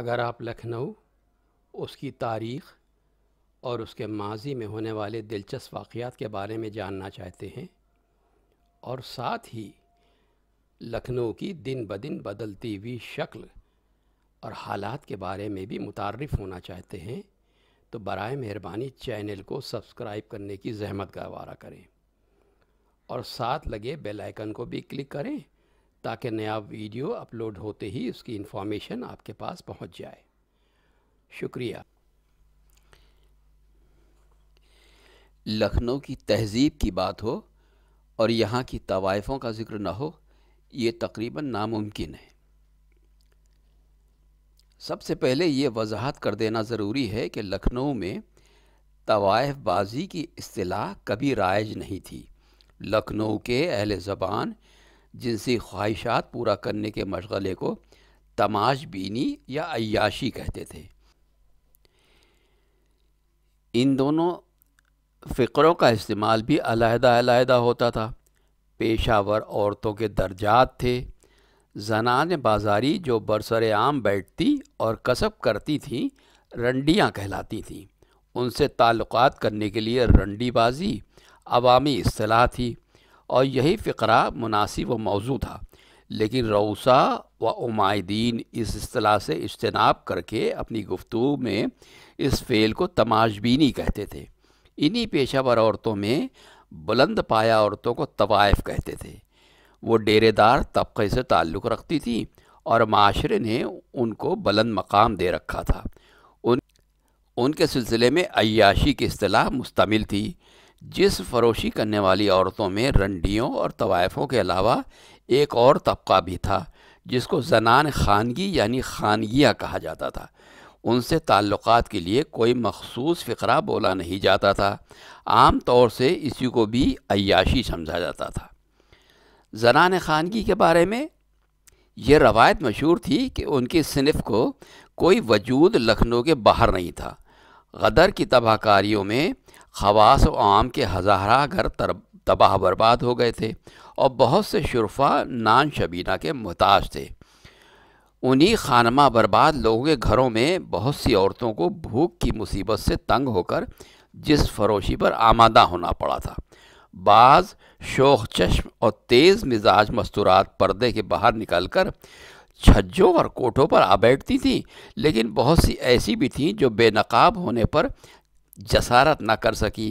अगर आप लखनऊ उसकी तारीख़ और उसके माजी में होने वाले दिलचस्प वाक़ात के बारे में जानना चाहते हैं और साथ ही लखनऊ की दिन ब दिन बदलती हुई शक्ल और हालात के बारे में भी मुतारफ़ होना चाहते हैं तो बरए मेहरबानी चैनल को सब्सक्राइब करने की जहमत गवारा करें और साथ लगे बेल आइकन को भी क्लिक करें ताकि नया वीडियो अपलोड होते ही उसकी इन्फॉर्मेशन आपके पास पहुंच जाए शुक्रिया लखनऊ की तहज़ीब की बात हो और यहाँ की तवायफ़ों का जिक्र न हो ये तकरीबन नामुमकिन है सबसे पहले ये वजाहत कर देना ज़रूरी है कि लखनऊ में तवायफबाज़ी की अतलाह कभी राइज नहीं थी लखनऊ के अहल ज़बान जिनसी ख्वाहिशात पूरा करने के मशगले को तमाश बीनी या अयाशी कहते थे इन दोनों फ़िक्रों का इस्तेमाल भी अलहदा होता था पेशावर औरतों के दर्जात थे जनान बाजारी जो बरसर आम बैठती और कसब करती थीं रंडियाँ कहलाती थीं उनसे ताल्लुक़ात करने के लिए रंडीबाजी अवामी असलाह थी और यही फ़िक्र मुनासिब व मौजू था लेकिन रऊसा व उमायदीन इस असलाह से इजतनाब करके अपनी गुफ्तु में इस फ़ेल को तमाशबीनी कहते थे इन्हीं पेशावर औरतों में बुलंद पाया औरतों को तवायफ़ कहते थे वो डेरेदार तबके से ताल्लुक़ रखती थी और माशरे ने उनको बुलंद मकाम दे रखा था उन उनके सिलसिले में अयाशी की असलाह मुस्तमिल थी जिस फरोशी करने वाली औरतों में रंडियों और तवायफ़ों के अलावा एक और तबका भी था जिसको जनान खानगी यानी खानगिया कहा जाता था उनसे ताल्लुकात के लिए कोई मखसूस फ़िकरा बोला नहीं जाता था आम तौर से इसी को भी अयाशी समझा जाता था जनान खानगी के बारे में यह रवायत मशहूर थी कि उनकी सिनफ को कोई वजूद लखनऊ के बाहर नहीं था गदर की तबाहकारियों में खवास व आम के हज़ारा घर तबाह बर्बाद हो गए थे और बहुत से शुरफा नान शबीना के मोहताज थे उन्हीं खानमा बर्बाद लोगों के घरों में बहुत सी औरतों को भूख की मुसीबत से तंग होकर जिस फरोशी पर आमादा होना पड़ा था बाज शोख चश्म और तेज़ मिजाज मस्तूरात पर्दे के बाहर निकलकर छज्जों और कोठों पर आ बैठती थीं लेकिन बहुत सी ऐसी भी थीं जो बेनकाब होने पर जसारत ना कर सकी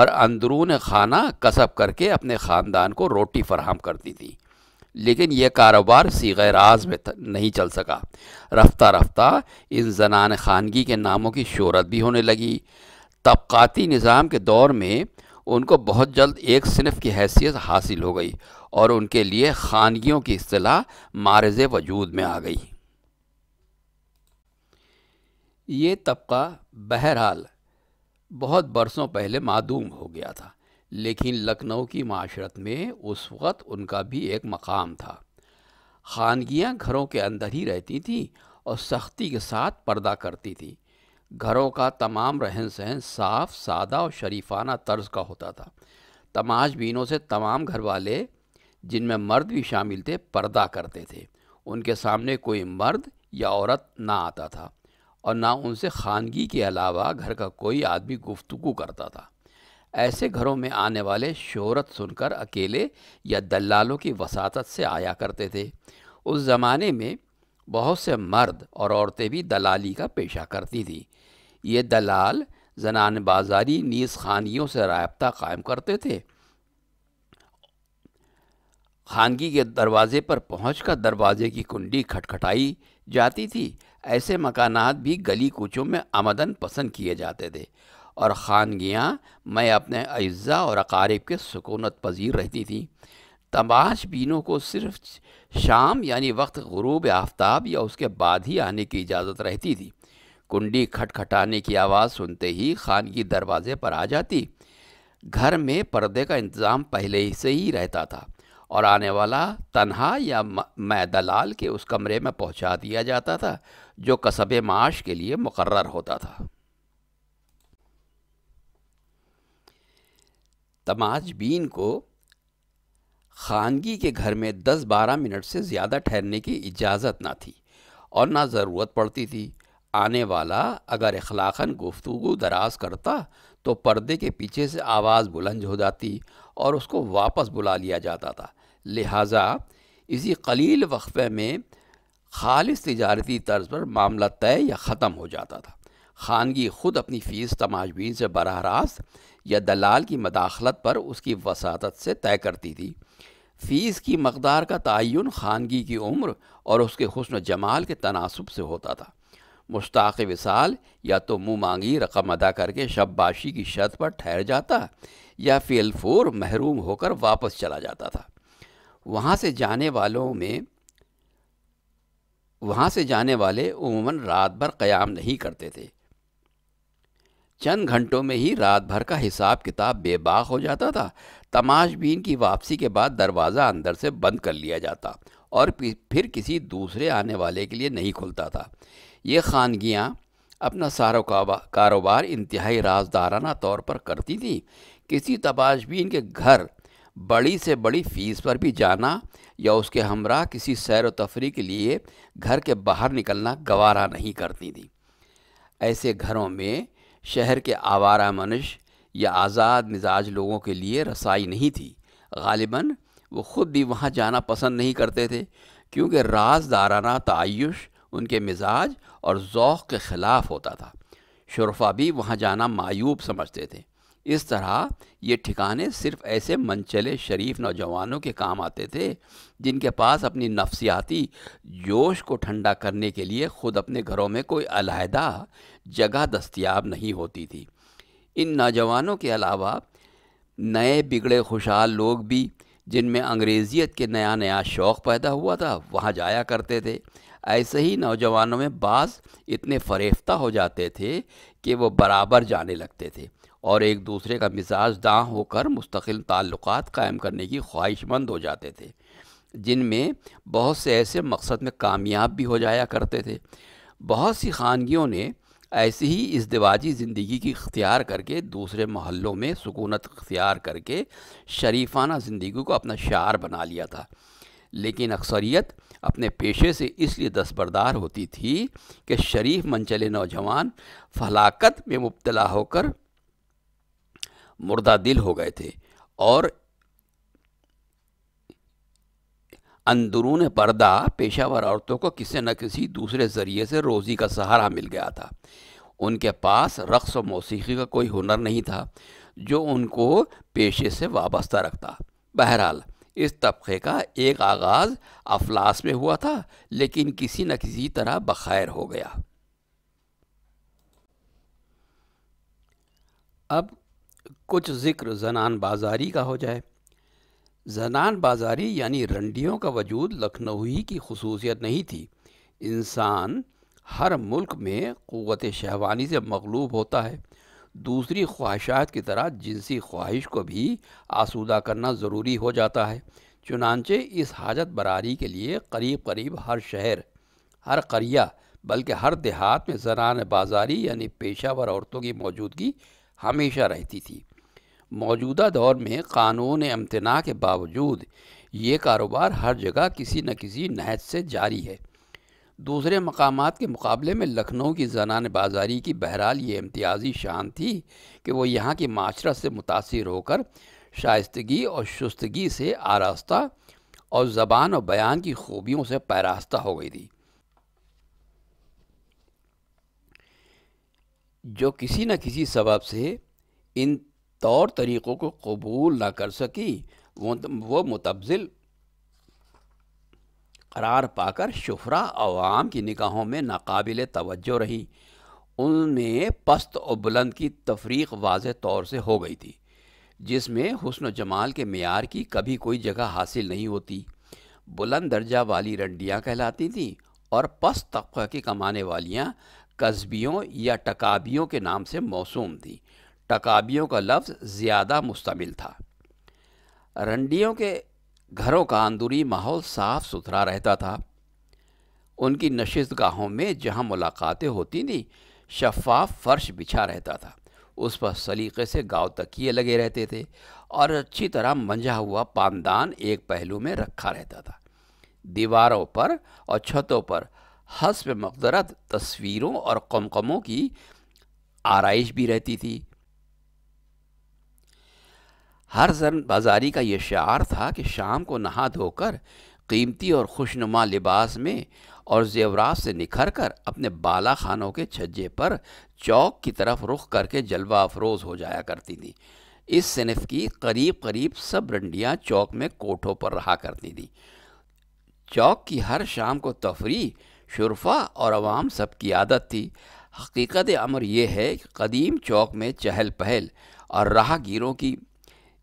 और अंदरून खाना कसब करके अपने ख़ानदान को रोटी फरहम करती थी लेकिन यह कारोबार सीगे राज में नहीं चल सका रफ्ता रफ्ता इन जनान खानगी के नामों की शहरत भी होने लगी तबक़ाती निज़ाम के दौर में उनको बहुत जल्द एक सिनफ की हैसियत हासिल हो गई और उनके लिए खानगियों की असलाह मारज वजूद में आ गई ये तबका बहरहाल बहुत बरसों पहले मादूम हो गया था लेकिन लखनऊ की माशरत में उस वक़्त उनका भी एक मकाम था खानगियाँ घरों के अंदर ही रहती थीं और सख्ती के साथ पर्दा करती थीं घरों का तमाम रहन सहन साफ सादा और शरीफाना तर्ज का होता था तमाशबीनों से तमाम घर वाले जिनमें मर्द भी शामिल थे पर्दा करते थे उनके सामने कोई मर्द या औरत ना आता था और ना उनसे खानगी के अलावा घर का कोई आदमी गुफ्तु करता था ऐसे घरों में आने वाले शोहरत सुनकर अकेले या दलालों की वसात से आया करते थे उस ज़माने में बहुत से मर्द और औरतें भी दलाली का पेशा करती थीं ये दलाल जनान बाजारी नीज़ खानियों से रबता कायम करते थे खानगी के दरवाज़े पर पहुँच कर दरवाज़े की कुंडी खटखटाई जाती थी ऐसे मकानात भी गली कूचों में आमदन पसंद किए जाते थे और खानगियाँ मैं अपने अज्जा और अकारीब के सुकूनत पजीर रहती थी तमाश बीनों को सिर्फ शाम यानी वक्त गरूब आफ्ताब या उसके बाद ही आने की इजाज़त रहती थी कुंडी खटखटाने की आवाज़ सुनते ही खानगी दरवाज़े पर आ जाती घर में पर्दे का इंतज़ाम पहले ही से ही रहता था और आने वाला तन्हा या मैं दलाल के उस कमरे में पहुंचा दिया जाता था जो कसब माश के लिए मुकर्र होता था तमाजबीन को खानगी के घर में दस बारह मिनट से ज़्यादा ठहरने की इजाज़त ना थी और ना ज़रूरत पड़ती थी आने वाला अगर अखलाकन गुफ्तु दराज करता तो पर्दे के पीछे से आवाज़ बुलंद हो जाती और उसको वापस बुला लिया जाता था लिहाजा इसी कलील वक्फ़े में खालिस तजारती तर्ज पर मामला तय या ख़त्म हो जाता था खानगी खुद अपनी फ़ीस तमाशबीन से बरह रास्त या दलाल की मदाखलत पर उसकी वसात से तय करती थी फ़ीस की मकदार का तयन खानगी की उम्र और उसके हसन जमाल के तनासब से होता था मुश्ताक विसाल या तो मुँह मांगी रकम अदा करके बाशी की शर्त पर ठहर जाता या फेलफोर महरूम होकर वापस चला जाता था वहाँ से जाने वालों में वहाँ से जाने वाले उमूमन रात भर क़याम नहीं करते थे चंद घंटों में ही रात भर का हिसाब किताब बेबाक हो जाता था तमाशबीन की वापसी के बाद दरवाज़ा अंदर से बंद कर लिया जाता और फिर किसी दूसरे आने वाले के लिए नहीं खुलता था ये खानगियाँ अपना सारा कारोबार इंतहाई राजदाराना तौर पर करती थीं किसी तबाशबीन के घर बड़ी से बड़ी फ़ीस पर भी जाना या उसके हमरा किसी सैर व तफरी के लिए घर के बाहर निकलना गवारा नहीं करती थी ऐसे घरों में शहर के आवारा मनुष्य या आज़ाद मिजाज लोगों के लिए रसाई नहीं थी गालिबा वो ख़ुद भी वहाँ जाना पसंद नहीं करते थे क्योंकि राजदाराना तयश उनके मिजाज और ओक़ के ख़िलाफ़ होता था शरफा भी वहाँ जाना मायूब समझते थे इस तरह ये ठिकाने सिर्फ ऐसे मनचले शरीफ नौजवानों के काम आते थे जिनके पास अपनी नफ्सियाती जोश को ठंडा करने के लिए ख़ुद अपने घरों में कोई अलहदा जगह दस्तियाब नहीं होती थी इन नौजवानों के अलावा नए बिगड़े खुशहाल लोग भी जिनमें अंग्रेज़ियत के नया नया शौक़ पैदा हुआ था वहाँ जाया करते थे ऐसे ही नौजवानों में बाज़ इतने फरेफ्ता हो जाते थे कि वो बराबर जाने लगते थे और एक दूसरे का मिजाज दाँ होकर मुस्तकिल ताल्लुक कायम करने की ख्वाहिशमंद हो जाते थे जिनमें बहुत से ऐसे मकसद में कामयाब भी हो जाया करते थे बहुत सी खानगियों ने ऐसी ही इस दिवाजी ज़िंदगी की इख्तियार करके दूसरे मोहल्लों में सुकूनत इख्तियार करके शरीफाना ज़िंदगी को अपना शार बना लिया था लेकिन अक्सरियत अपने पेशे से इसलिए दस्बरदार होती थी कि शरीफ मनचले नौजवान फलाकत में मुबतला होकर मुर्दा दिल हो गए थे और अंदरून पर्दा पेशावर औरतों को किसी न किसी दूसरे ज़रिए से रोज़ी का सहारा मिल गया था उनके पास रक़्स और मौसीकी का कोई हुनर नहीं था जो उनको पेशे से वाबस्ता रखता बहरहाल इस तबके का एक आगाज़ अफलास में हुआ था लेकिन किसी न किसी तरह बखैर हो गया अब कुछ ज़िक्र जनान बाजारी का हो जाए जनान बाजारी यानी रंडियों का वजूद लखनऊ ही की खसूसियत नहीं थी इंसान हर मुल्क में क़वत शहवानी से मकलूब होता है दूसरी ख्वाहिशात की तरह जिनसी ख्वाहिश को भी आसूदा करना ज़रूरी हो जाता है चुनानचे इस हाजत बरारी के लिए करीब करीब हर शहर हर करिया बल्कि हर देहात में जरान बाजारी यानी पेशावर औरतों की मौजूदगी हमेशा रहती थी मौजूदा दौर में क़ानून अमतना के बावजूद ये कारोबार हर जगह किसी न किसी नहत से जारी है दूसरे मकाम के मुकाबले में लखनऊ की जनान बाजारी की बहरहाल ये इम्तियाज़ी शान थी कि वो यहाँ की माशरत से मुतासर होकर शाइस्तगी और शुस्तगी से आरास्ता और ज़बान और बयान की खूबियों से पैरास्ता हो गई थी जो किसी न किसी सबब से इन तौर तरीक़ों को कबूल ना कर सकी वो वो मुतबज़िल करार पाकर शुफरा आवाम की निगाहों में नाकबिल तवज्जो रही उनमें पस्त और बुलंद की तफरीक वाज तौर से हो गई थी जिसमें हसन जमाल के मैार की कभी कोई जगह हासिल नहीं होती बुलंद दर्जा वाली रंडियाँ कहलाती थी और पस्त तबका की कमाने वालियाँ कस्बियों या टकाबियों के नाम से मौसम थी टकाबियों का लफ्ज़ ज़्यादा मुश्तमिल था रंडियों के घरों का अंदरूनी माहौल साफ सुथरा रहता था उनकी नशस्त गाहों में जहाँ मुलाकातें होती थीं शफाफ फर्श बिछा रहता था उस पर सलीके से गाँव तकिए लगे रहते थे और अच्छी तरह मंझा हुआ पानदान एक पहलू में रखा रहता था दीवारों पर और छतों पर हसब मकदरत तस्वीरों और कमकमों की आरइश भी रहती थी हर जन बाजारी का ये शार था कि शाम को नहा धोकर कीमती और खुशनुमा लिबास में और जेवरात से निखर कर अपने बाला खानों के छज्जे पर चौक की तरफ रुख करके जलवा अफरोज़ हो जाया करती थी इस सिनफ की करीब करीब सब रंडियाँ चौक में कोठों पर रहा करती थी चौक की हर शाम को तफरी शुरफा और आवाम सब की आदत थी हकीकत अमर यह है कि कदीम चौक में चहल पहल और राहगीरों की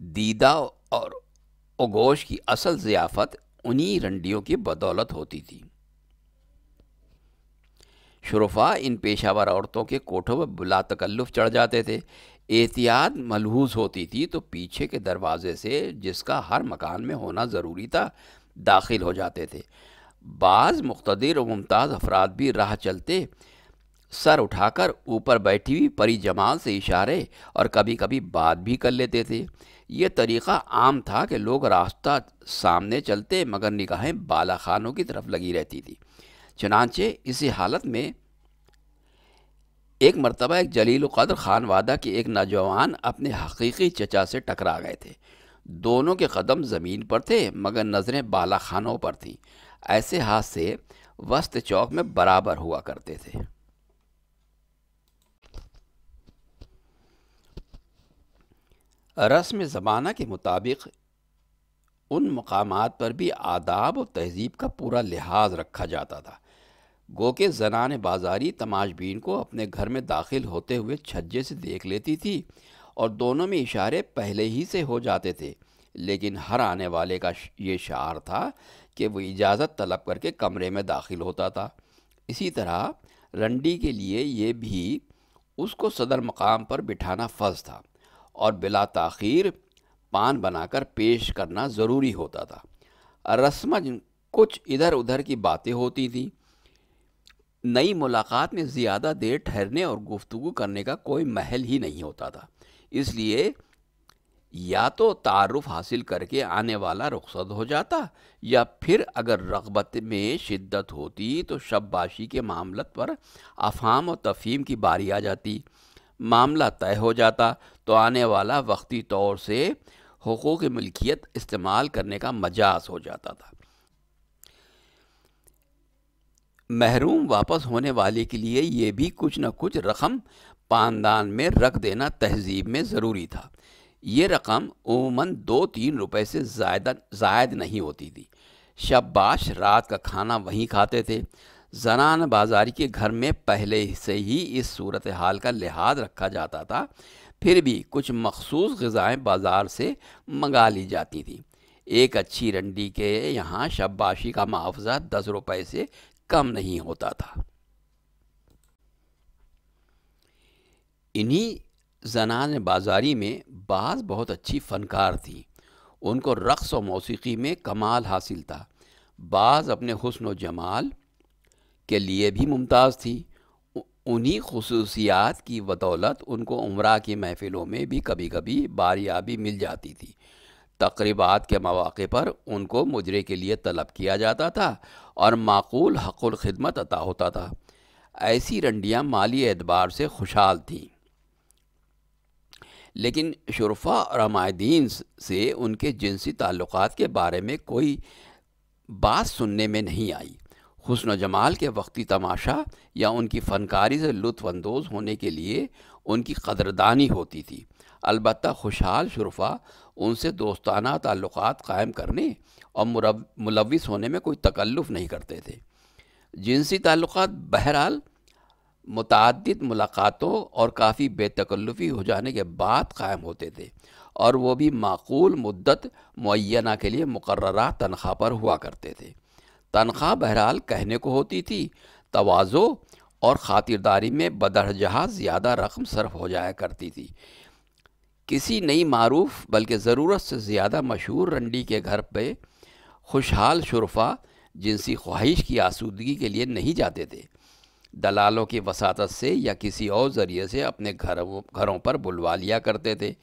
दीदा और ओगोश की असल ज़ियाफ़त उन्हीं रंडियों की बदौलत होती थी शरफा इन पेशावर औरतों के कोठों में बुला तकल्लुफ़ चढ़ जाते थे एहतियात मलहूज होती थी तो पीछे के दरवाजे से जिसका हर मकान में होना ज़रूरी था दाखिल हो जाते थे बाज़ मुख्तर और मुमताज़ अफराद भी राह चलते सर उठाकर ऊपर बैठी हुई परी जमाल से इशारे और कभी कभी बात भी कर लेते थे ये तरीक़ा आम था कि लोग रास्ता सामने चलते मगर निगाहें बाला खानों की तरफ लगी रहती थी चनानचे इसी हालत में एक मरतबा एक जलील कदर खान वादा के एक नौजवान अपने हकीकी चचा से टकरा गए थे दोनों के कदम ज़मीन पर थे मगर नज़रें बाला खानों पर थीं ऐसे हादसे वस्त चौक में बराबर हुआ करते थे रस्म ज़माना के मुताबिक उन मकाम पर भी आदाब और तहज़ीब का पूरा लिहाज रखा जाता था गो के जनान बाजारी तमाशबीन को अपने घर में दाखिल होते हुए छज्जे से देख लेती थी और दोनों में इशारे पहले ही से हो जाते थे लेकिन हर आने वाले का ये शार था कि वो इजाज़त तलब करके कमरे में दाखिल होता था इसी तरह रंडी के लिए ये भी उसको सदर मकाम पर बिठाना फ़र्ज था और बिला तखीर पान बनाकर पेश करना ज़रूरी होता था रस्म कुछ इधर उधर की बातें होती थी नई मुलाकात में ज़्यादा देर ठहरने और गुफ्तु करने का कोई महल ही नहीं होता था इसलिए या तो तारफ़ हासिल करके आने वाला रुखसत हो जाता या फिर अगर रगबत में शिद्दत होती तो शब्बाशी के मामलत पर अफाम और तफ़ीम की बारी आ जाती मामला तय हो जाता तो आने वाला वक्ती तौर से हकूक़ मिल्कियत इस्तेमाल करने का मजाज हो जाता था महरूम वापस होने वाले के लिए ये भी कुछ ना कुछ रकम पानदान में रख देना तहजीब में ज़रूरी था ये रकम उमूमन दो तीन रुपए से ज़्यादा जायद नहीं होती थी शब्बाश रात का खाना वहीं खाते थे जनान बाजारी के घर में पहले से ही इस सूरत हाल का लिहाज रखा जाता था फिर भी कुछ मखसूस गज़ाएँ बाज़ार से मंगा ली जाती थीं एक अच्छी रंडी के यहाँ शब्बाशी का मुआवजा दस रुपये से कम नहीं होता था इन्हीं जनान बाजारी में बाज़ बहुत अच्छी फ़नकार थी उनको रक़्स और मौसीकी में कमाल हासिल था बाज़ अपने हसन व जमाल के लिए भी मुमताज़ थी उन्हीं खसूसियात की बदौलत उनको उम्र की महफ़िलों में भी कभी कभी बारियाबी मिल जाती थी तकरीबात के मौाक़े पर उनको मुजरे के लिए तलब किया जाता था और माकूल हक़ुल ख़िदमत अता होता था ऐसी रंडियाँ माली एतबार से खुशहाल थीं लेकिन शरफा और हमायदीन से उनके जिनसी ताल्लुक के बारे में कोई बात सुनने में नहीं आई हसन जमाल के वक्ती तमाशा या उनकी फ़नकारी से लुफानंदोज़ होने के लिए उनकी कदरदानी होती थी अलबत् खुशहाल शरफा उनसे दोस्ताना ताल्लुक़ कायम करने और मुलविस होने में कोई तकल्लुफ़ नहीं करते थे जिनसी ताल्लुक़ बहरहाल मतद मुलाकातों और काफ़ी बेतकल्लुफ़ी हो जाने के बाद कायम होते थे और वो भी माकूल मुद्दत मुना के लिए मुकर्रा तनख्वाह पर हुआ करते थे तनख्वाह बहरहाल कहने को होती थी तोज़ो और ख़ातिरदारी में जहाँ ज़्यादा रकम सर्फ हो जाया करती थी किसी नई मरूफ बल्कि ज़रूरत से ज़्यादा मशहूर रंडी के घर पर खुशहाल शुरफा जिनसी ख्वाहिश की आसूदगी के लिए नहीं जाते थे दलालों की वसात से या किसी और ज़रिए से अपने घरों घरों पर बुलवा लिया करते थे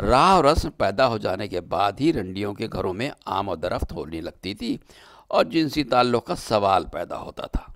राह रस्म पैदा हो जाने के बाद ही रंडियों के घरों में आमदरफ्त होने लगती थी और जिनसी ताल्लुक़ का सवाल पैदा होता था